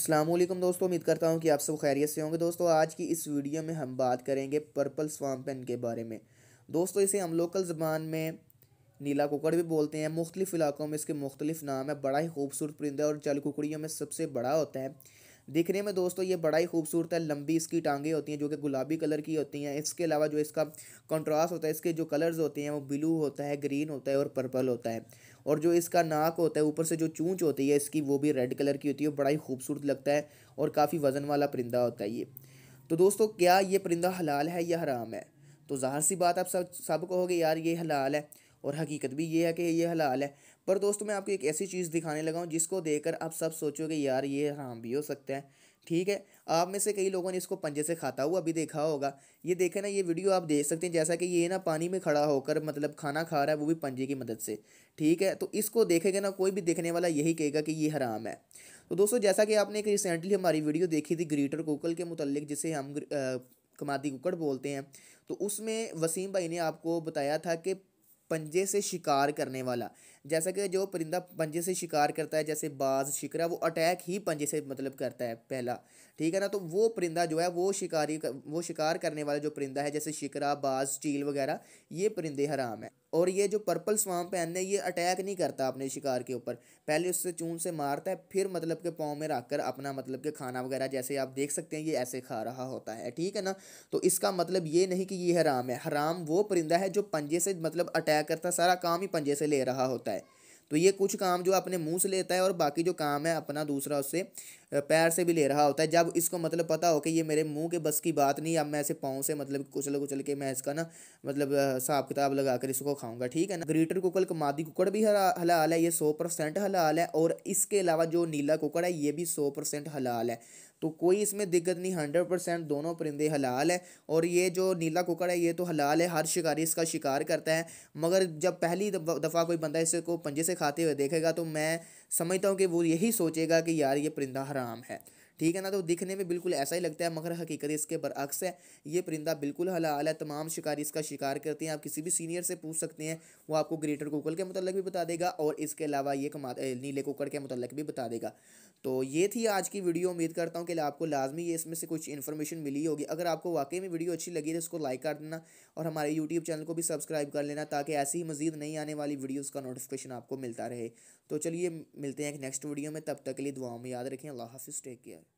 असलम दोस्तों उम्मीद करता हूँ कि आप सब खैरियत से होंगे दोस्तों आज की इस वीडियो में हम बात करेंगे पर्पल स्वाम पेन के बारे में दोस्तों इसे हम लोकल ज़बान में नीला कुकड़ भी बोलते हैं मुख्तलिफ़ इलाकों में इसके मुख्तलिफ नाम है बड़ा ही खूबसूरत परिंदा और जल कुकड़ियों में सबसे बड़ा होता है दिखने में दोस्तों ये बड़ा ही खूबसूरत है लंबी इसकी टांगें होती हैं जो कि गुलाबी कलर की होती हैं इसके अलावा जो इसका कंट्रास्ट होता है इसके जो कलर्स होते हैं वो ब्लू होता है ग्रीन होता है और पर्पल होता है और जो इसका नाक होता है ऊपर से जो चूँच होती है इसकी वो भी रेड कलर की होती है बड़ा ही खूबसूरत लगता है और काफ़ी वज़न वाला परिंदा होता है ये तो दोस्तों क्या ये परिंदा हलाल है या हराम है तो ज़ाहिर सी बात आप सब सब कहोगे यार ये हलाल है और हकीकत भी ये है कि ये हलाल है पर दोस्तों मैं आपको एक ऐसी चीज़ दिखाने लगा हूँ जिसको देखकर आप सब सोचोगे यार ये हराम भी हो सकता है ठीक है आप में से कई लोगों ने इसको पंजे से खाता हुआ अभी देखा होगा ये देखें ना ये वीडियो आप देख सकते हैं जैसा कि ये ना पानी में खड़ा होकर मतलब खाना खा रहा है वो भी पंजे की मदद से ठीक है तो इसको देखेगा ना कोई भी देखने वाला यही कहेगा कि ये हराम है तो दोस्तों जैसा कि आपने एक रिसेंटली हमारी वीडियो देखी थी ग्रीटर कोकल के मुतलिक जिसे हम कमादी कुकड़ बोलते हैं तो उसमें वसीम भाई ने आपको बताया था कि पंजे से शिकार करने वाला जैसा कि जो परिंदा पंजे से शिकार करता है जैसे बाज शिकरा वो अटैक ही पंजे से मतलब करता है पहला ठीक है ना तो वो परिंदा जो है वो शिकारी वो शिकार करने वाला जो परिंदा है जैसे शिकरा बाज चील वगैरह ये परिंदे हराम है और ये जो पर्पल स्वाम पहन है ये अटैक नहीं करता अपने शिकार के ऊपर पहले उससे चून से मारता है फिर मतलब के पाँव में रख कर अपना मतलब के खाना वगैरह जैसे आप देख सकते हैं ये ऐसे खा रहा होता है ठीक है ना तो इसका मतलब ये नहीं कि ये हराम है हराम वो परिंदा है जो पंजे से मतलब अटैक करता सारा काम ही पंजे से ले रहा होता है तो ये कुछ काम जो अपने मुंह से लेता है और बाकी जो काम है अपना दूसरा उससे पैर से भी ले रहा होता है जब इसको मतलब पता हो कि ये मेरे मुंह के बस की बात नहीं अब मैं ऐसे पाँव से मतलब कुचल कुचल के मैं इसका ना मतलब हिसाब किताब लगा कर इसको खाऊंगा ठीक है ना ग्रेटर कुकड़ मादी कुकड़ भी हलाल है ये सौ परसेंट हलाल है और इसके अलावा जो नीला कुकड़ है ये भी सौ परसेंट हलाल है तो कोई इसमें दिक्कत नहीं हंड्रेड परसेंट दोनों परिंदे हलाल है और ये जो नीला कुकड़ है ये तो हलाल है हर शिकारी इसका शिकार करता है मगर जब पहली दफ़ा कोई बंदा इसको पंजे से खाते हुए देखेगा तो मैं समझता हूँ कि वो यही सोचेगा कि यार ये परिंदा हराम है ठीक है ना तो दिखने में बिल्कुल ऐसा ही लगता है मगर हकीकत इसके बरअक्स है ये परिंदा बिल्कुल हलाल है तमाम शिकारी इसका शिकार करते हैं आप किसी भी सीनियर से पूछ सकते हैं वो आपको ग्रेटर कुकल के मतलब भी बता देगा और इसके अलावा ये कमा नीले कुकड़ के मतलब भी बता देगा तो ये थी आज की वीडियो उम्मीद करता हूँ कि आपको लाजमी ये इसमें से कुछ इन्फॉर्मेशन मिली होगी अगर आपको वाकई में वीडियो अच्छी लगी तो इसको लाइक कर देना और हमारे यूट्यूब चैनल को भी सब्सक्राइब कर लेना ताकि ऐसी ही मजीद नई आने वाली वीडियोज़ का नोटिफिकेशन आपको मिलता रहे तो चलिए मिलते हैं एक नेक्स्ट वीडियो में तब तक के लिए दुआओं में याद रखें अल्लाह हाफिज़ टेक केयर